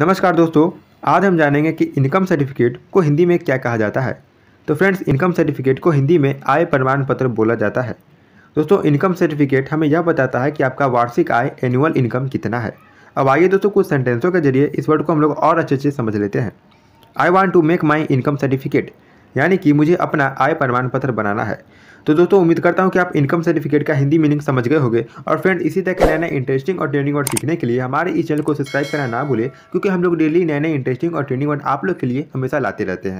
नमस्कार दोस्तों आज हम जानेंगे कि इनकम सर्टिफिकेट को हिंदी में क्या कहा जाता है तो फ्रेंड्स इनकम सर्टिफिकेट को हिंदी में आय प्रमाण पत्र बोला जाता है दोस्तों इनकम सर्टिफिकेट हमें यह बताता है कि आपका वार्षिक आय एनुअल इनकम कितना है अब आइए दोस्तों कुछ सेंटेंसों के जरिए इस वर्ड को हम लोग और अच्छे से समझ लेते हैं I want to make my income certificate यानी कि मुझे अपना आय प्रमाण पत्र बनाना है तो दोस्तों उम्मीद करता हूँ कि आप इनकम सर्टिफिकेट का हिंदी मीनिंग समझ गए होंगे और फ्रेंड इसी तरह के नए नए इंटरेस्टिंग और ट्रेनिंग वर्ड सीखने के लिए हमारे इस चैनल को सब्सक्राइब करना ना भूलें क्योंकि हम लोग डेली नए नए इंटरेस्टिंग और ट्रेनिंग वर्ड आप लोग के लिए हमेशा लाते रहते हैं